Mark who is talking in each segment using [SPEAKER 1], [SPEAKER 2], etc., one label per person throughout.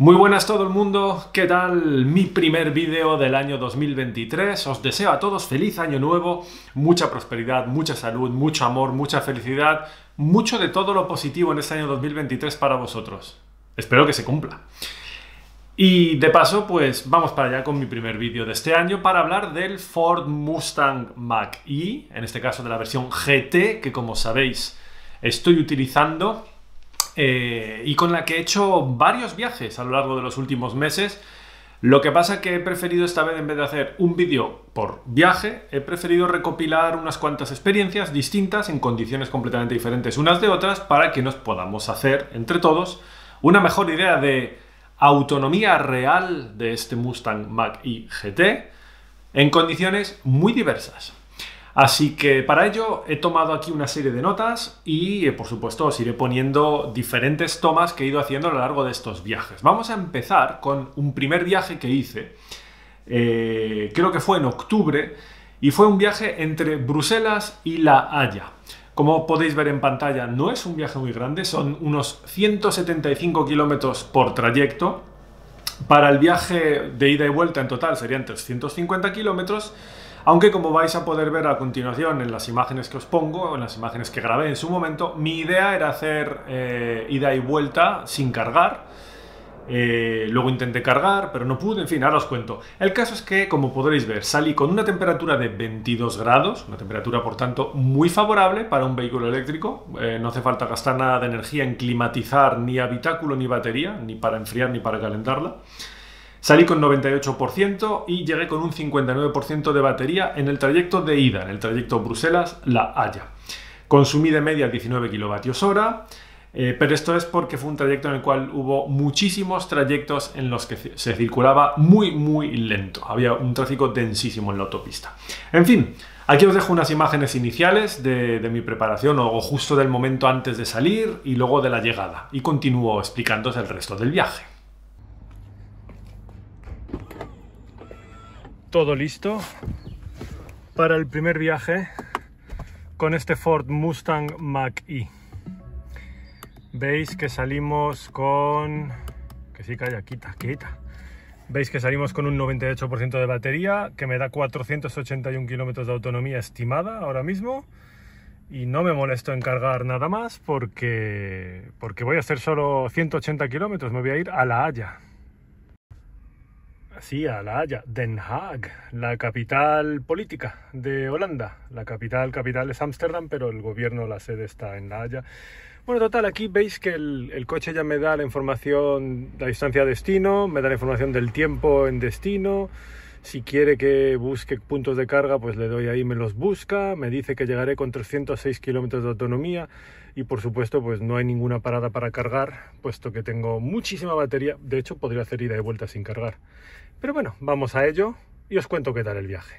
[SPEAKER 1] Muy buenas todo el mundo, ¿qué tal? Mi primer vídeo del año 2023. Os deseo a todos feliz año nuevo, mucha prosperidad, mucha salud, mucho amor, mucha felicidad, mucho de todo lo positivo en este año 2023 para vosotros. Espero que se cumpla. Y de paso, pues vamos para allá con mi primer vídeo de este año para hablar del Ford Mustang Mach-E, en este caso de la versión GT, que como sabéis estoy utilizando eh, y con la que he hecho varios viajes a lo largo de los últimos meses. Lo que pasa es que he preferido esta vez, en vez de hacer un vídeo por viaje, he preferido recopilar unas cuantas experiencias distintas en condiciones completamente diferentes unas de otras para que nos podamos hacer, entre todos, una mejor idea de autonomía real de este Mustang Mach-E GT en condiciones muy diversas. Así que para ello he tomado aquí una serie de notas y eh, por supuesto os iré poniendo diferentes tomas que he ido haciendo a lo largo de estos viajes. Vamos a empezar con un primer viaje que hice, eh, creo que fue en octubre, y fue un viaje entre Bruselas y La Haya. Como podéis ver en pantalla, no es un viaje muy grande, son unos 175 kilómetros por trayecto. Para el viaje de ida y vuelta en total serían 350 kilómetros aunque como vais a poder ver a continuación en las imágenes que os pongo, en las imágenes que grabé en su momento, mi idea era hacer eh, ida y vuelta sin cargar. Eh, luego intenté cargar, pero no pude, en fin, ahora os cuento. El caso es que, como podréis ver, salí con una temperatura de 22 grados, una temperatura, por tanto, muy favorable para un vehículo eléctrico. Eh, no hace falta gastar nada de energía en climatizar ni habitáculo ni batería, ni para enfriar ni para calentarla. Salí con 98% y llegué con un 59% de batería en el trayecto de ida, en el trayecto Bruselas-La Haya. Consumí de media 19 kilovatios hora, eh, pero esto es porque fue un trayecto en el cual hubo muchísimos trayectos en los que se circulaba muy, muy lento. Había un tráfico densísimo en la autopista. En fin, aquí os dejo unas imágenes iniciales de, de mi preparación o justo del momento antes de salir y luego de la llegada. Y continúo explicándoos el resto del viaje. todo listo para el primer viaje con este Ford Mustang Mach-E. Veis que salimos con... Que sí, calla, quita, quita. Veis que salimos con un 98% de batería, que me da 481 kilómetros de autonomía estimada ahora mismo. Y no me molesto en cargar nada más porque, porque voy a hacer solo 180 kilómetros, me voy a ir a La Haya sí, a La Haya, Den Haag, la capital política de Holanda. La capital, capital es Ámsterdam, pero el gobierno, la sede está en La Haya. Bueno, total, aquí veis que el, coche ya me da la información, de la distancia a destino, me da la información del tiempo en destino. Si quiere que busque puntos de carga, pues le doy ahí, me los busca, me dice que llegaré con 306 kilómetros de autonomía y por supuesto pues no hay ninguna parada para cargar, puesto que tengo muchísima batería, de hecho podría hacer ida y vuelta sin cargar. Pero bueno, vamos a ello y os cuento qué tal el viaje.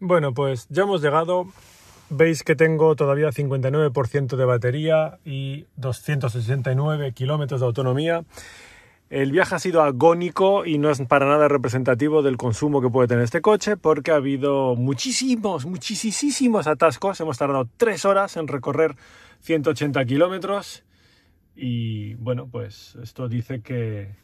[SPEAKER 1] Bueno, pues ya hemos llegado. Veis que tengo todavía 59% de batería y 269 kilómetros de autonomía. El viaje ha sido agónico y no es para nada representativo del consumo que puede tener este coche porque ha habido muchísimos, muchísimos atascos. Hemos tardado tres horas en recorrer 180 kilómetros y bueno, pues esto dice que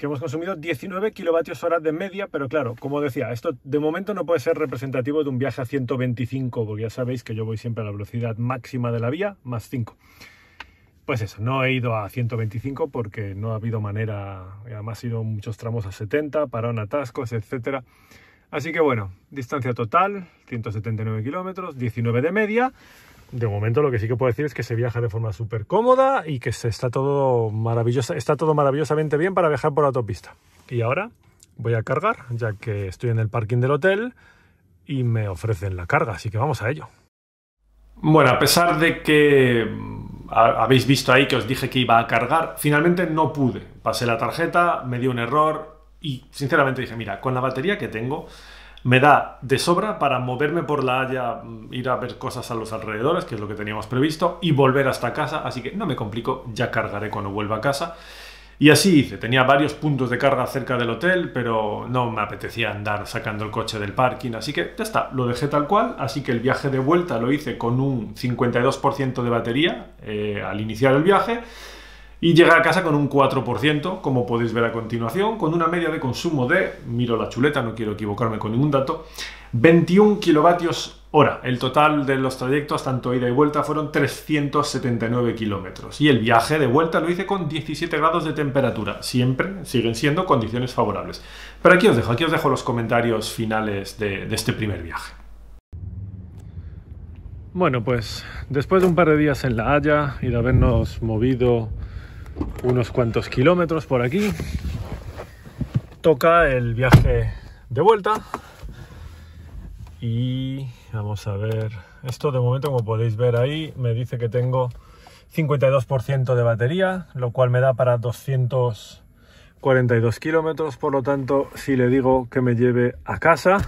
[SPEAKER 1] que hemos consumido 19 kilovatios hora de media, pero claro, como decía, esto de momento no puede ser representativo de un viaje a 125, porque ya sabéis que yo voy siempre a la velocidad máxima de la vía, más 5. Pues eso, no he ido a 125 porque no ha habido manera, además he ido muchos tramos a 70, parón, atascos, etc. Así que bueno, distancia total, 179 kilómetros, 19 de media, de momento lo que sí que puedo decir es que se viaja de forma súper cómoda y que se está todo maravillosa, está todo maravillosamente bien para viajar por autopista. Y ahora voy a cargar, ya que estoy en el parking del hotel y me ofrecen la carga, así que vamos a ello. Bueno, a pesar de que mm, habéis visto ahí que os dije que iba a cargar, finalmente no pude. Pasé la tarjeta, me dio un error y sinceramente dije, mira, con la batería que tengo me da de sobra para moverme por la Haya, mm, ir a ver cosas a los alrededores, que es lo que teníamos previsto, y volver hasta casa, así que no me complico, ya cargaré cuando vuelva a casa. Y así hice, tenía varios puntos de carga cerca del hotel, pero no me apetecía andar sacando el coche del parking, así que ya está, lo dejé tal cual, así que el viaje de vuelta lo hice con un 52% de batería eh, al iniciar el viaje y llega a casa con un 4%, como podéis ver a continuación, con una media de consumo de, miro la chuleta, no quiero equivocarme con ningún dato, 21 kilovatios hora. El total de los trayectos, tanto ida y vuelta, fueron 379 kilómetros. Y el viaje de vuelta lo hice con 17 grados de temperatura. Siempre siguen siendo condiciones favorables. Pero aquí os dejo, aquí os dejo los comentarios finales de este primer viaje. Bueno, pues después de un par de días en La Haya y de habernos movido unos cuantos kilómetros por aquí. Toca el viaje de vuelta. Y vamos a ver. Esto de momento, como podéis ver ahí, me dice que tengo 52% de batería, lo cual me da para 242 kilómetros. Por lo tanto, si le digo que me lleve a casa,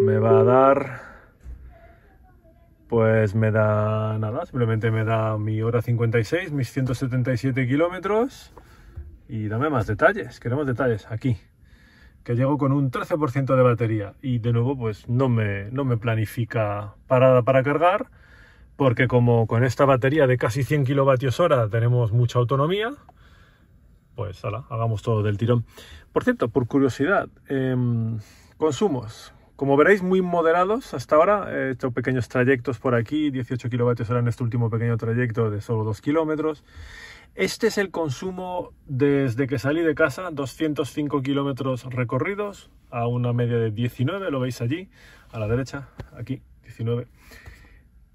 [SPEAKER 1] me va a dar pues me da nada, simplemente me da mi hora 56, mis 177 kilómetros y dame más detalles, queremos detalles aquí. Que llego con un 13% de batería y de nuevo pues no me, no me planifica parada para cargar porque como con esta batería de casi 100 kilovatios hora tenemos mucha autonomía, pues hagamos todo del tirón. Por cierto, por curiosidad, em, consumos, como veréis, muy moderados hasta ahora. He hecho pequeños trayectos por aquí, 18 kilovatios eran este último pequeño trayecto de solo 2 kilómetros. Este es el consumo desde que salí de casa, 205 kilómetros recorridos a una media de 19, lo veis allí, a la derecha, aquí, 19.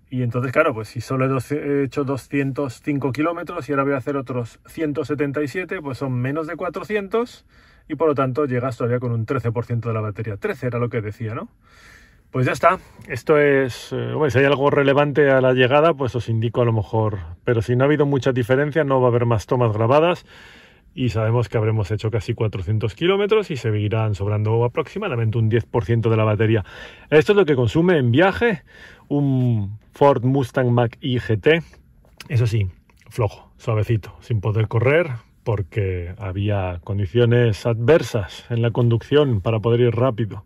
[SPEAKER 1] Y entonces, claro, pues si solo he hecho 205 kilómetros y ahora voy a hacer otros 177, pues son menos de 400 y por lo tanto llegas todavía con un 13% de la batería. 13 era lo que decía, ¿no? Pues ya está, esto es, eh, bueno, si hay algo relevante a la llegada, pues os indico a lo mejor, pero si no ha habido mucha diferencia, no va a haber más tomas grabadas y sabemos que habremos hecho casi 400 kilómetros y seguirán sobrando aproximadamente un 10% de la batería. Esto es lo que consume en viaje un Ford Mustang mach IGT, eso sí, flojo, suavecito, sin poder correr, porque había condiciones adversas en la conducción para poder ir rápido.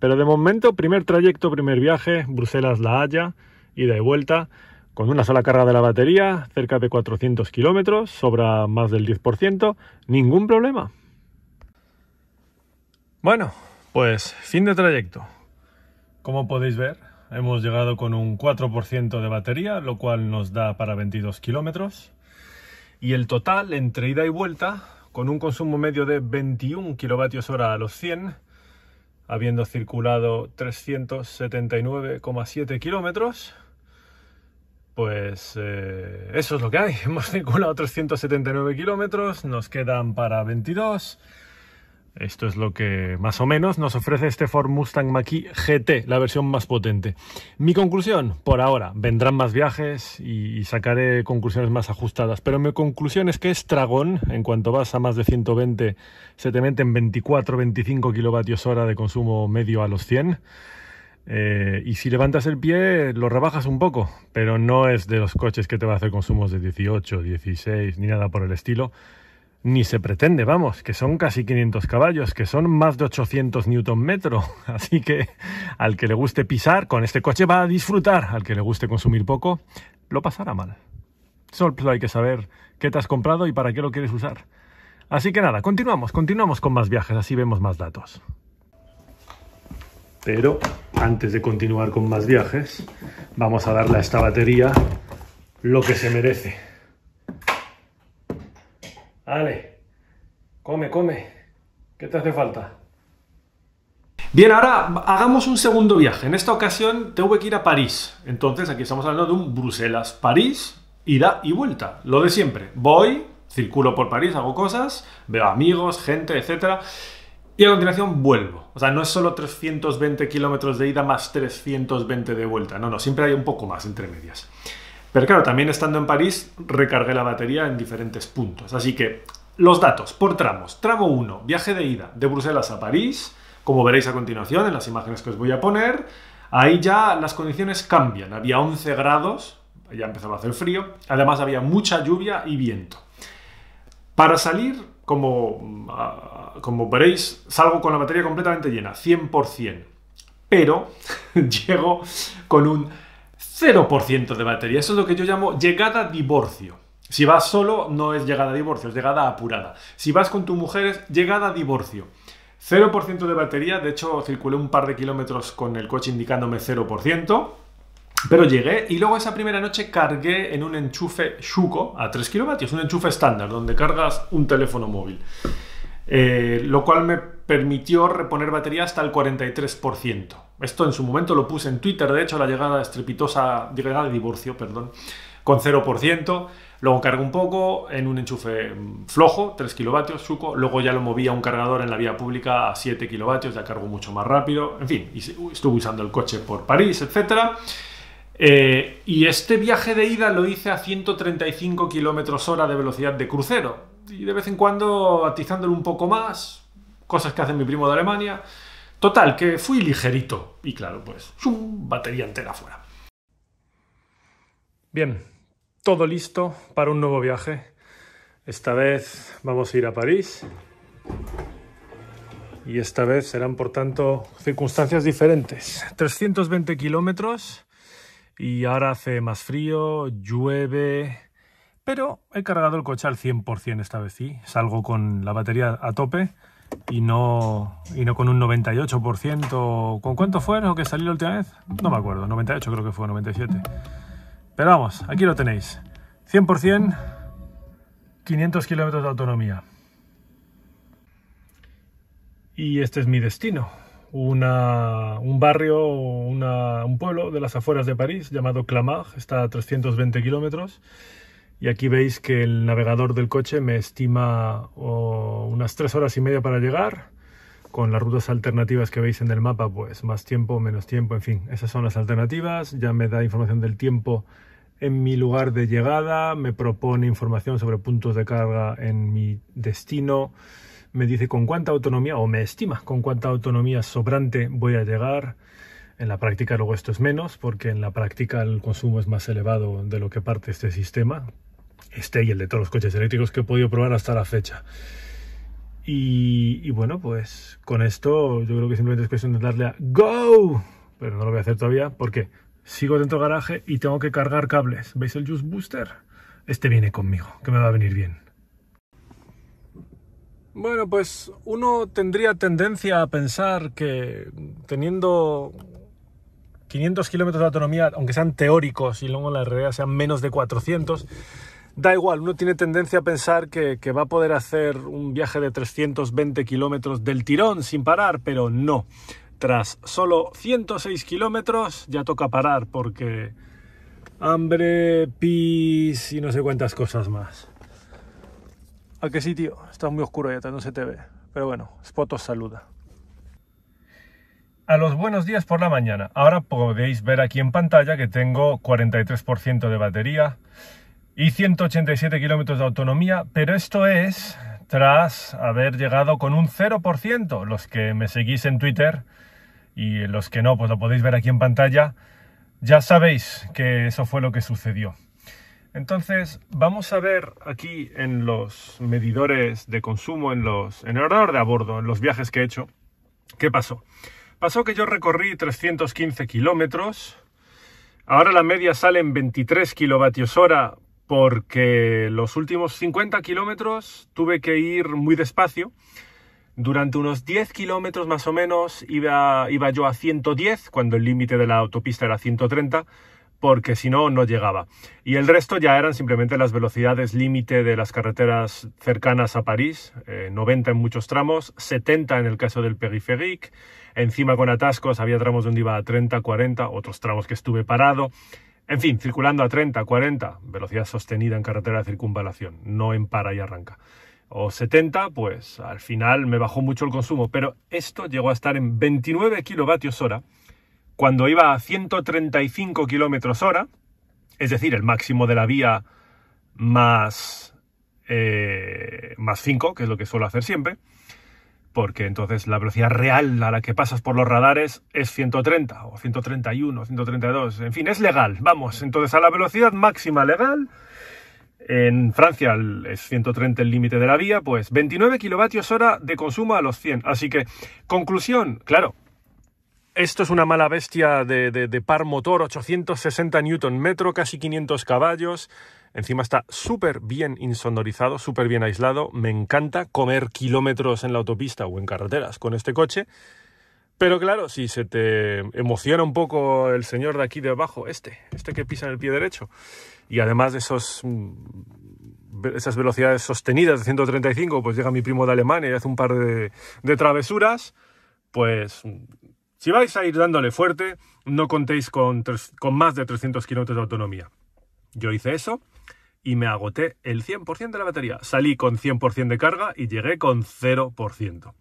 [SPEAKER 1] Pero de momento, primer trayecto, primer viaje, Bruselas-La Haya, ida y vuelta, con una sola carga de la batería, cerca de 400 kilómetros, sobra más del 10%, ningún problema. Bueno, pues fin de trayecto. Como podéis ver, hemos llegado con un 4% de batería, lo cual nos da para 22 kilómetros y el total entre ida y vuelta, con un consumo medio de 21 kilovatios hora a los 100, habiendo circulado 379,7 kilómetros, pues eh, eso es lo que hay. Hemos circulado 379 kilómetros, nos quedan para 22 esto es lo que más o menos nos ofrece este Ford Mustang Maki GT, la versión más potente. Mi conclusión, por ahora, vendrán más viajes y sacaré conclusiones más ajustadas, pero mi conclusión es que es tragón, en cuanto vas a más de 120 se te meten 24-25 kWh hora de consumo medio a los 100. Eh, y si levantas el pie, lo rebajas un poco, pero no es de los coches que te va a hacer consumos de 18, 16, ni nada por el estilo ni se pretende, vamos, que son casi 500 caballos, que son más de 800 newton metro. Así que al que le guste pisar, con este coche va a disfrutar. Al que le guste consumir poco, lo pasará mal. Solo hay que saber qué te has comprado y para qué lo quieres usar. Así que nada, continuamos, continuamos con más viajes, así vemos más datos. Pero antes de continuar con más viajes, vamos a darle a esta batería lo que se merece. Vale, come, come. ¿Qué te hace falta? Bien, ahora hagamos un segundo viaje. En esta ocasión tengo que ir a París. Entonces aquí estamos hablando de un Bruselas, París, ida y vuelta. Lo de siempre. Voy, circulo por París, hago cosas, veo amigos, gente, etc. Y a continuación vuelvo. O sea, no es solo 320 kilómetros de ida más 320 de vuelta. No, no, siempre hay un poco más entre medias. Pero claro, también estando en París recargué la batería en diferentes puntos. Así que los datos por tramos. Tramo 1, viaje de ida de Bruselas a París, como veréis a continuación en las imágenes que os voy a poner. Ahí ya las condiciones cambian. Había 11 grados, ya empezaba a hacer frío. Además había mucha lluvia y viento. Para salir, como, ah, como veréis, salgo con la batería completamente llena, 100%. Pero llego con un 0% de batería. Eso es lo que yo llamo llegada divorcio. Si vas solo, no es llegada divorcio, es llegada apurada. Si vas con tu mujer, es llegada divorcio. 0% de batería, de hecho circulé un par de kilómetros con el coche indicándome 0%, pero llegué y luego esa primera noche cargué en un enchufe Shuko a 3 kilovatios, un enchufe estándar donde cargas un teléfono móvil. Eh, lo cual me permitió reponer batería hasta el 43%. Esto en su momento lo puse en Twitter, de hecho, la llegada estrepitosa, llegada de divorcio, perdón, con 0%. Luego cargo un poco en un enchufe mm, flojo, 3 kilovatios, suco. Luego ya lo moví a un cargador en la vía pública a 7 kilovatios, ya cargo mucho más rápido. En fin, uh, estuve usando el coche por París, etc. Eh, y este viaje de ida lo hice a 135 kilómetros hora de velocidad de crucero y de vez en cuando atizándolo un poco más, cosas que hace mi primo de Alemania. Total, que fui ligerito y claro, pues, ¡zum! batería entera fuera. Bien, todo listo para un nuevo viaje. Esta vez vamos a ir a París y esta vez serán, por tanto, circunstancias diferentes. 320 kilómetros y ahora hace más frío, llueve, pero he cargado el coche al 100% esta vez sí. Salgo con la batería a tope y no, y no con un 98%. ¿Con cuánto fue lo que salí la última vez? No me acuerdo, 98 creo que fue, 97. Pero vamos, aquí lo tenéis. 100%, 500 kilómetros de autonomía. Y este es mi destino. Una, un barrio, un pueblo de las afueras de París llamado Clamart, está a 320 kilómetros y aquí veis que el navegador del coche me estima oh, unas tres horas y media para llegar. Con las rutas alternativas que veis en el mapa, pues más tiempo, menos tiempo, en fin, esas son las alternativas. Ya me da información del tiempo en mi lugar de llegada, me propone información sobre puntos de carga en mi destino, me dice con cuánta autonomía, o me estima con cuánta autonomía sobrante voy a llegar. En la práctica luego esto es menos, porque en la práctica el consumo es más elevado de lo que parte este sistema, este y el de todos los coches eléctricos que he podido probar hasta la fecha. Y, bueno, pues con esto yo creo que simplemente es cuestión de darle a Go, pero no lo voy a hacer todavía porque sigo dentro del garaje y tengo que cargar cables. ¿Veis el Juice Booster? Este viene conmigo, que me va a venir bien. Bueno, pues uno tendría tendencia a pensar que teniendo 500 kilómetros de autonomía, aunque sean teóricos y luego en la realidad sean menos de 400, da igual, uno tiene tendencia a pensar que, va a poder hacer un viaje de 320 kilómetros del tirón sin parar, pero no. Tras solo 106 kilómetros ya toca parar porque hambre, pis y no sé cuántas cosas más. ¿A qué sitio? Está muy oscuro ya, no se te ve. Pero bueno, Spot saluda. A los buenos días por la mañana. Ahora podéis ver aquí en pantalla que tengo 43% de batería y 187 kilómetros de autonomía, pero esto es tras haber llegado con un 0%. Los que me seguís en Twitter y los que no, pues lo podéis ver aquí en pantalla, ya sabéis que eso fue lo que sucedió. Entonces, vamos a ver aquí en los medidores de consumo, en, los, en el ordenador de a bordo, en los viajes que he hecho, qué pasó. Pasó que yo recorrí 315 kilómetros, ahora la media sale en 23 kilovatios hora porque los últimos 50 kilómetros tuve que ir muy despacio. Durante unos 10 kilómetros más o menos iba, yo a 110, cuando el límite de la autopista era 130, porque si no, no llegaba. Y el resto ya eran simplemente las velocidades límite de las carreteras cercanas a París, 90 eh, en muchos tramos, 70 en el caso del Périphérique, encima con atascos había tramos donde iba a 30, 40, otros tramos que estuve parado, en fin, circulando a 30, 40, velocidad sostenida en carretera de circunvalación, no en para y arranca. O 70, pues al final me bajó mucho el consumo, pero esto llegó a estar en 29 kilovatios hora cuando iba a 135 kilómetros hora, es decir, el máximo de la vía más, eh, más 5, que es lo que suelo hacer siempre porque entonces la velocidad real a la que pasas por los radares es 130 o 131, o 132, en fin, es legal, vamos, entonces a la velocidad máxima legal, en Francia es 130 el límite de la vía, pues 29 kilovatios hora de consumo a los 100, así que, conclusión, claro, esto es una mala bestia de, de par motor, 860 Nm, casi 500 caballos, Encima está súper bien insonorizado, súper bien aislado. Me encanta comer kilómetros en la autopista o en carreteras con este coche. Pero claro, si se te emociona un poco el señor de aquí debajo este, este que pisa en el pie derecho, y además de esos, mm, esas velocidades sostenidas de 135, pues llega mi primo de Alemania y hace un par de, travesuras, pues mm, si vais a ir dándole fuerte, no contéis con, con más de 300 kilómetros de autonomía. Yo hice eso y me agoté el 100% de la batería. Salí con 100% de carga y llegué con 0%.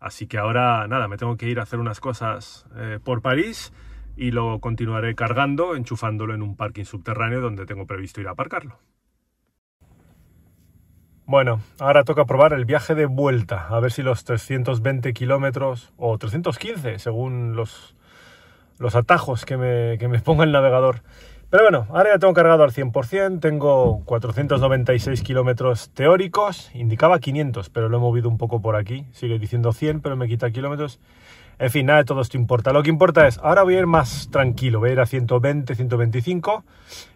[SPEAKER 1] Así que ahora nada, me tengo que ir a hacer unas cosas eh, por París y lo continuaré cargando, enchufándolo en un parking subterráneo donde tengo previsto ir a aparcarlo. Bueno, ahora toca probar el viaje de vuelta, a ver si los 320 kilómetros o 315, según los, los atajos que me, que me ponga el navegador, pero bueno, ahora ya tengo cargado al 100%, tengo 496 kilómetros teóricos, indicaba 500, pero lo he movido un poco por aquí, sigue diciendo 100, pero me quita kilómetros. En fin, nada de todo esto importa. Lo que importa es, ahora voy a ir más tranquilo, voy a ir a 120, 125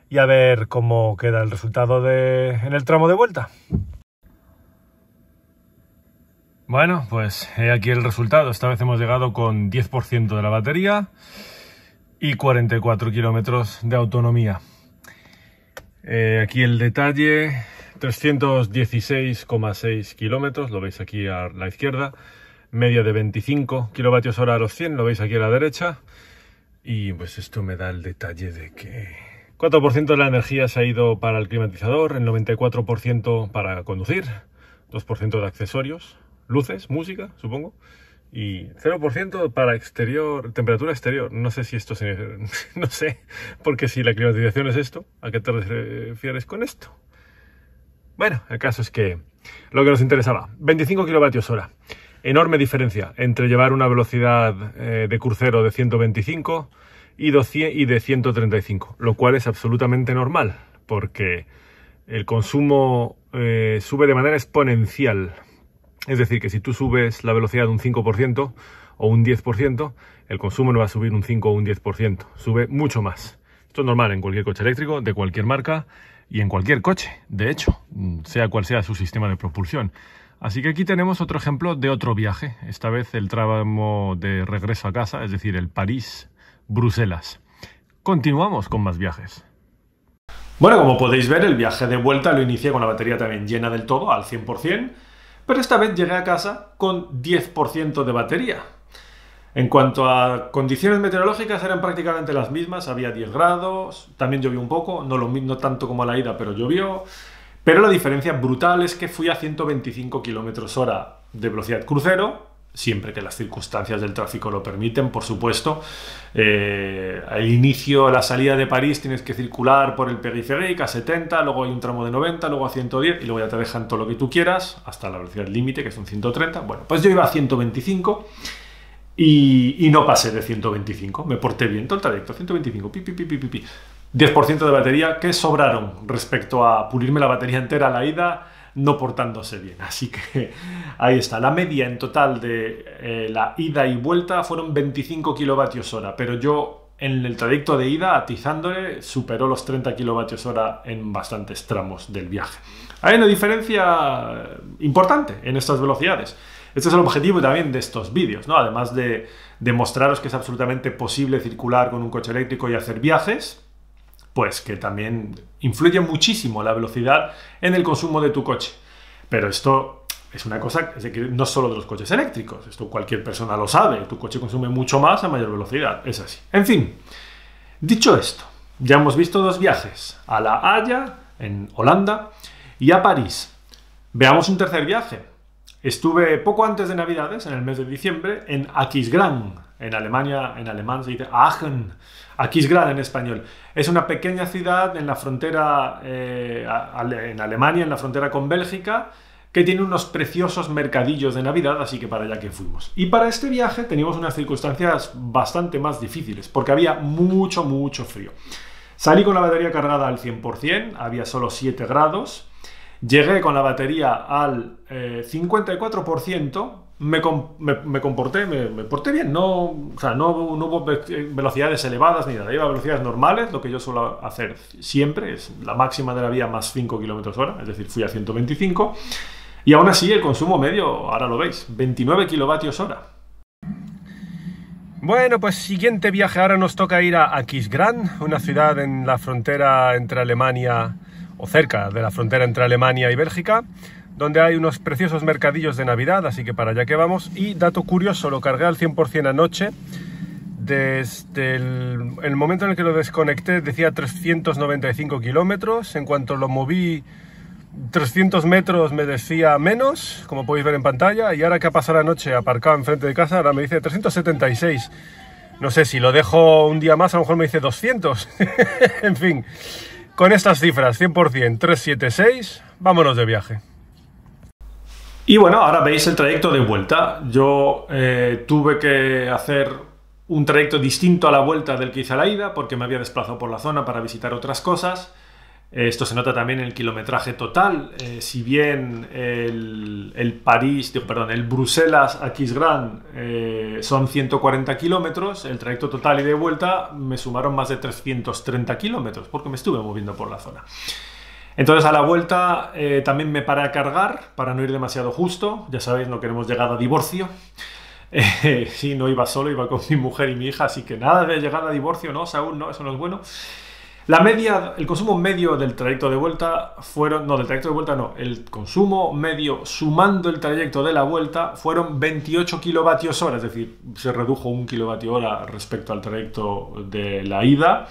[SPEAKER 1] y a ver cómo queda el resultado en el tramo de vuelta. Bueno, pues aquí el resultado. Esta vez hemos llegado con 10% de la batería y 44 kilómetros de autonomía. Eh, aquí el detalle, 316,6 kilómetros, lo veis aquí a la izquierda, media de 25 kilovatios hora a los 100, lo veis aquí a la derecha, y pues esto me da el detalle de que 4% de la energía se ha ido para el climatizador, el 94% para conducir, 2% de accesorios, luces, música, supongo, y 0% para exterior, temperatura exterior. No sé si esto se... no sé, porque si la climatización es esto, ¿a qué te refieres con esto? Bueno, el caso es que lo que nos interesaba, 25 kilovatios hora. Enorme diferencia entre llevar una velocidad eh, de crucero de 125 y, y de 135, lo cual es absolutamente normal, porque el consumo eh, sube de manera exponencial es decir, que si tú subes la velocidad un 5% o un 10%, el consumo no va a subir un 5 o un 10%, sube mucho más. Esto es normal en cualquier coche eléctrico, de cualquier marca y en cualquier coche, de hecho, sea cual sea su sistema de propulsión. Así que aquí tenemos otro ejemplo de otro viaje, esta vez el tramo de regreso a casa, es decir, el París-Bruselas. Continuamos con más viajes.
[SPEAKER 2] Bueno, como podéis
[SPEAKER 1] ver, el viaje de vuelta lo inicié con la batería también llena del todo, al 100%, pero esta vez llegué a casa con 10% de batería. En cuanto a condiciones meteorológicas eran prácticamente las mismas, había 10 grados, también llovió un poco, no, lo, mismo tanto como a la ida, pero llovió. Pero la diferencia brutal es que fui a 125 km hora de velocidad crucero siempre que las circunstancias del tráfico lo permiten, por supuesto. Eh, al inicio, a la salida de París, tienes que circular por el periférico a 70, luego hay un tramo de 90, luego a 110 y luego ya te dejan todo lo que tú quieras hasta la velocidad límite, que es un 130. Bueno, pues yo iba a 125 y, no pasé de 125, me porté bien todo el trayecto, 125, pi, pi, pi, pi, 10% de batería que sobraron respecto a pulirme la batería entera a la ida no portándose bien. Así que ahí está. La media en total de eh, la ida y vuelta fueron 25 kilovatios hora, pero yo en el trayecto de ida, atizándole, superó los 30 kilovatios hora en bastantes tramos del viaje. Hay una diferencia eh, importante en estas velocidades. Este es el objetivo también de estos vídeos, ¿no? Además de, demostraros que es absolutamente posible circular con un coche eléctrico y hacer viajes, pues que también influye muchísimo la velocidad en el consumo de tu coche. Pero esto es una cosa que no solo de los coches eléctricos, esto cualquier persona lo sabe, tu coche consume mucho más a mayor velocidad, es así. En fin, dicho esto, ya hemos visto dos viajes, a La Haya, en Holanda, y a París. Veamos un tercer viaje. Estuve poco antes de Navidades, en el mes de diciembre, en Aquisgrán, en Alemania, en alemán se dice Aachen. Aquí en español. Es una pequeña ciudad en la frontera, eh, en Alemania, en la frontera con Bélgica, que tiene unos preciosos mercadillos de Navidad, así que para allá que fuimos. Y para este viaje teníamos unas circunstancias bastante más difíciles, porque había mucho, mucho frío. Salí con la batería cargada al 100%, había solo 7 grados. Llegué con la batería al 54%, eh, me, comporté, me, porté bien. No, sea, no, hubo eh, velocidades elevadas ni nada. Iba a velocidades normales, lo que yo suelo hacer siempre. Es la máxima de la vía más 5 km hora, es decir, fui a 125. Y aún así, el consumo medio, ahora lo veis, 29 kilovatios hora. Bueno, pues siguiente viaje. Ahora nos toca ir a Aquisgrán, una ciudad en la frontera entre Alemania, o cerca de la frontera entre Alemania y Bélgica, donde hay unos preciosos mercadillos de Navidad, así que para allá que vamos. Y dato curioso, lo cargué al 100% anoche. Desde el, momento en el que lo desconecté decía 395 kilómetros. En cuanto lo moví 300 metros me decía menos, como podéis ver en pantalla. Y ahora que ha pasado la noche aparcado enfrente de casa, ahora me dice 376. No sé, si lo dejo un día más a lo mejor me dice 200. en fin, con estas cifras, 100%, 376, vámonos de viaje. Y bueno, ahora veis el trayecto de vuelta. Yo eh, tuve que hacer un trayecto distinto a la vuelta del que hice a la ida porque me había desplazado por la zona para visitar otras cosas. Eh, esto se nota también en el kilometraje total. Eh, si bien el, París, perdón, el Bruselas a son 140 kilómetros, el trayecto total y de vuelta me sumaron más de 330 kilómetros porque me estuve moviendo por la zona. Entonces a la vuelta eh, también me para a cargar para no ir demasiado justo. Ya sabéis, no queremos llegar a divorcio. Eh, sí, no iba solo, iba con mi mujer y mi hija, así que nada de llegar a divorcio, no, Saúl, no, eso no es bueno. La media, el consumo medio del trayecto de vuelta fueron, no, del trayecto de vuelta no, el consumo medio sumando el trayecto de la vuelta fueron 28 kilovatios hora, es decir, se redujo un kilovatio hora respecto al trayecto de la ida.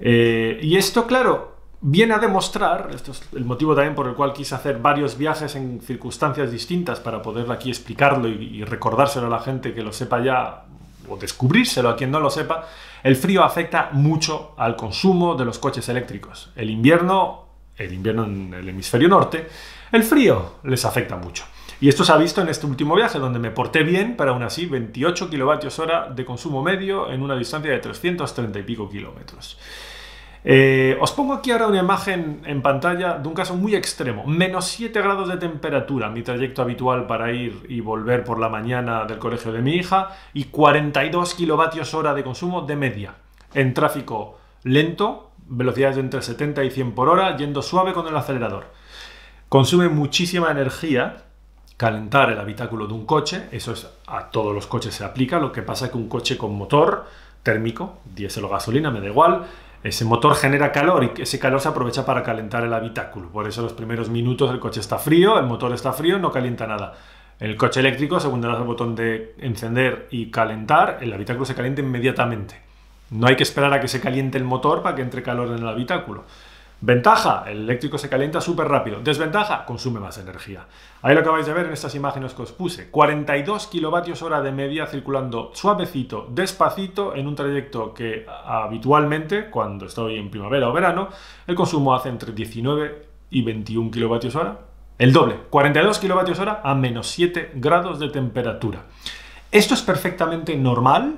[SPEAKER 1] Eh, y esto, claro, viene a demostrar, esto es el motivo también por el cual quise hacer varios viajes en circunstancias distintas para poder aquí explicarlo y, recordárselo a la gente que lo sepa ya o descubrírselo a quien no lo sepa, el frío afecta mucho al consumo de los coches eléctricos. El invierno, el invierno en el hemisferio norte, el frío les afecta mucho. Y esto se ha visto en este último viaje, donde me porté bien, para aún así 28 kWh de consumo medio en una distancia de 330 y pico kilómetros. Eh, os pongo aquí ahora una imagen en pantalla de un caso muy extremo. Menos 7 grados de temperatura, mi trayecto habitual para ir y volver por la mañana del colegio de mi hija, y 42 kilovatios hora de consumo de media. En tráfico lento, velocidades de entre 70 y 100 por hora, yendo suave con el acelerador. Consume muchísima energía calentar el habitáculo de un coche, eso es a todos los coches se aplica, lo que pasa es que un coche con motor térmico, diésel o gasolina, me da igual, ese motor genera calor y ese calor se aprovecha para calentar el habitáculo. Por eso los primeros minutos el coche está frío, el motor está frío, no calienta nada. El coche eléctrico, según el botón de encender y calentar, el habitáculo se calienta inmediatamente. No hay que esperar a que se caliente el motor para que entre calor en el habitáculo. Ventaja, el eléctrico se calienta súper rápido. Desventaja, consume más energía. Ahí lo acabáis de ver en estas imágenes que os puse. 42 kilovatios hora de media circulando suavecito, despacito, en un trayecto que habitualmente, cuando estoy en primavera o verano, el consumo hace entre 19 y 21 kilovatios hora. El doble, 42 kilovatios hora a menos 7 grados de temperatura. Esto es perfectamente normal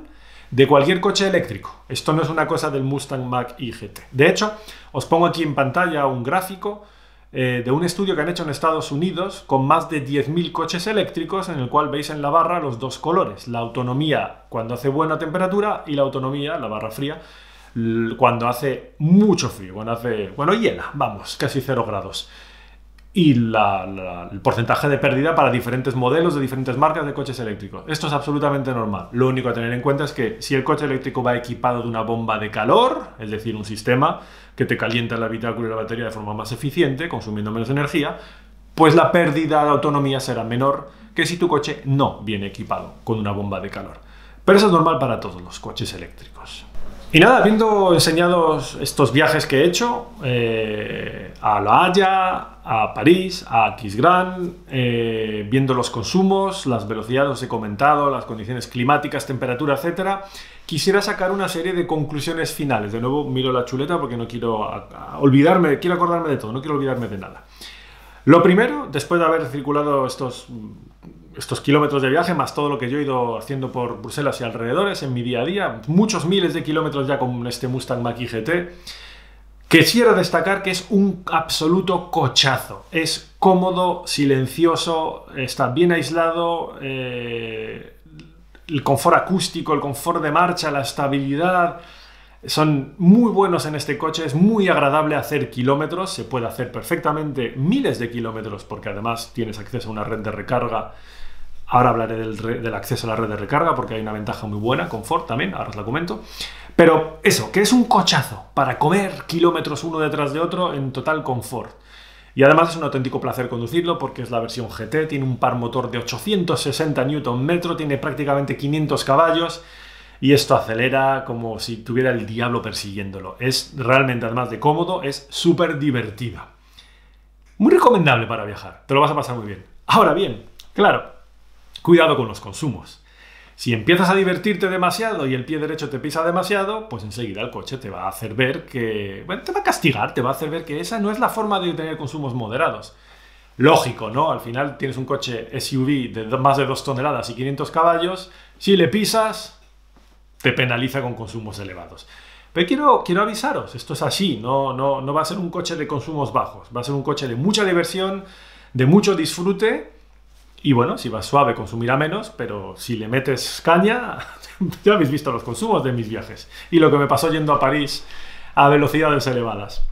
[SPEAKER 1] de cualquier coche eléctrico. Esto no es una cosa del Mustang Mach y GT. De hecho, os pongo aquí en pantalla un gráfico eh, de un estudio que han hecho en Estados Unidos con más de 10.000 coches eléctricos en el cual veis en la barra los dos colores, la autonomía cuando hace buena temperatura y la autonomía, la barra fría, cuando hace mucho frío, cuando hace, bueno, hiela, vamos, casi 0 grados y el porcentaje de pérdida para diferentes modelos de diferentes marcas de coches eléctricos. Esto es absolutamente normal. Lo único a tener en cuenta es que si el coche eléctrico va equipado de una bomba de calor, es decir, un sistema que te calienta el habitáculo y la batería de forma más eficiente, consumiendo menos energía, pues la pérdida de autonomía será menor que si tu coche no viene equipado con una bomba de calor. Pero eso es normal para todos los coches eléctricos. Y nada, habiendo enseñado estos viajes que he hecho eh, a La Haya, a París, a Aquisgrán, eh, viendo los consumos, las velocidades, os he comentado, las condiciones climáticas, temperatura, etcétera. quisiera sacar una serie de conclusiones finales. De nuevo, miro la chuleta porque no quiero olvidarme, quiero acordarme de todo, no quiero olvidarme de nada. Lo primero, después de haber circulado estos estos kilómetros de viaje, más todo lo que yo he ido haciendo por Bruselas y alrededores en mi día a día, muchos miles de kilómetros ya con este Mustang Mach-E GT. Quisiera destacar que es un absoluto cochazo. Es cómodo, silencioso, está bien aislado, eh, el confort acústico, el confort de marcha, la estabilidad. Son muy buenos en este coche, es muy agradable hacer kilómetros, se puede hacer perfectamente miles de kilómetros porque además tienes acceso a una red de recarga Ahora hablaré del, acceso a la red de recarga porque hay una ventaja muy buena confort también, ahora os la comento. Pero eso, que es un cochazo para comer kilómetros uno detrás de otro en total confort. Y además es un auténtico placer conducirlo porque es la versión GT, tiene un par motor de 860 Nm, tiene prácticamente 500 caballos y esto acelera como si tuviera el diablo persiguiéndolo. Es realmente, además de cómodo, es súper divertida. Muy recomendable para viajar, te lo vas a pasar muy bien. Ahora bien, claro, Cuidado con los consumos. Si empiezas a divertirte demasiado y el pie derecho te pisa demasiado, pues enseguida el coche te va a hacer ver que... Bueno, te va a castigar, te va a hacer ver que esa no es la forma de tener consumos moderados. Lógico, ¿no? Al final tienes un coche SUV de más de 2 toneladas y 500 caballos. Si le pisas, te penaliza con consumos elevados. Pero quiero, quiero avisaros, esto es así, no, no, no va a ser un coche de consumos bajos, va a ser un coche de mucha diversión, de mucho disfrute y bueno, si vas suave consumirá menos, pero si le metes caña, ya habéis visto los consumos de mis viajes y lo que me pasó yendo a París a velocidades elevadas.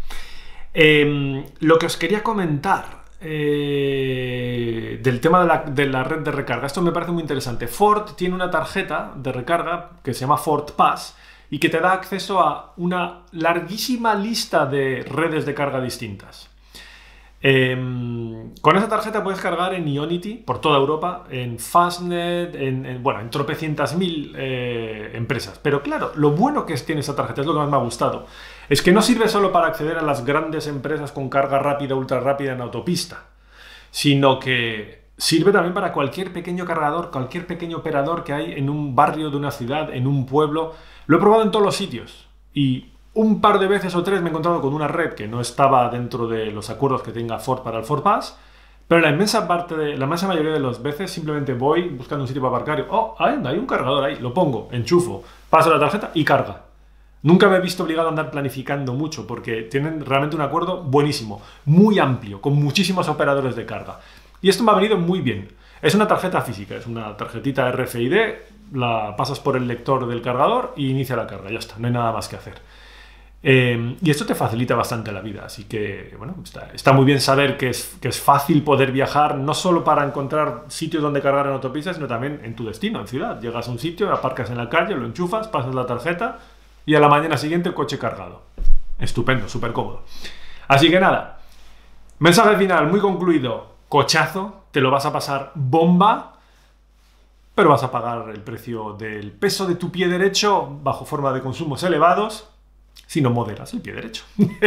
[SPEAKER 1] Em, lo que os quería comentar eh, del tema de la, de la, red de recarga, esto me parece muy interesante. Ford tiene una tarjeta de recarga que se llama Ford Pass y que te da acceso a una larguísima lista de redes de carga distintas. Em, con esa tarjeta puedes cargar en Ionity por toda Europa, en Fastnet, en, bueno, en tropecientas mil eh, empresas. Pero claro, lo bueno que tiene esa tarjeta es lo que más me ha gustado. Es que no sirve solo para acceder a las grandes empresas con carga rápida, ultra rápida en autopista, sino que sirve también para cualquier pequeño cargador, cualquier pequeño operador que hay en un barrio de una ciudad, en un pueblo. Lo he probado en todos los sitios y un par de veces o tres me he encontrado con una red que no estaba dentro de los acuerdos que tenga Ford para el Ford Pass, pero la inmensa parte la mayoría de las veces simplemente voy buscando un sitio para aparcar y, oh, hay un cargador ahí, lo pongo, enchufo, paso la tarjeta y carga. Nunca me he visto obligado a andar planificando mucho porque tienen realmente un acuerdo buenísimo, muy amplio, con muchísimos operadores de carga. Y esto me ha venido muy bien. Es una tarjeta física, es una tarjetita RFID, la pasas por el lector del cargador y inicia la carga, ya está, no hay nada más que hacer. Em, y esto te facilita bastante la vida, así que bueno, está, muy bien saber que es, que es, fácil poder viajar, no solo para encontrar sitios donde cargar en autopista, sino también en tu destino, en ciudad. Llegas a un sitio, aparcas en la calle, lo enchufas, pasas la tarjeta y a la mañana siguiente el coche cargado. Estupendo, súper cómodo. Así que nada, mensaje final, muy concluido, cochazo, te lo vas a pasar bomba pero vas a pagar el precio del peso de tu pie derecho bajo forma de consumos elevados si no modelas el pie derecho.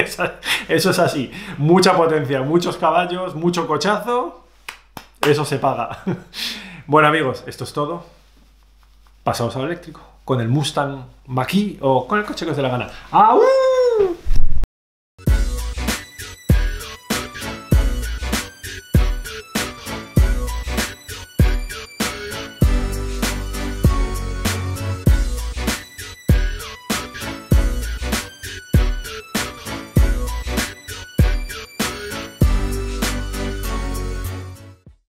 [SPEAKER 1] eso es así. Mucha potencia, muchos caballos, mucho cochazo. Eso se paga. bueno amigos, esto es todo. Pasamos al eléctrico. Con el Mustang Maki o con el coche que os dé la gana.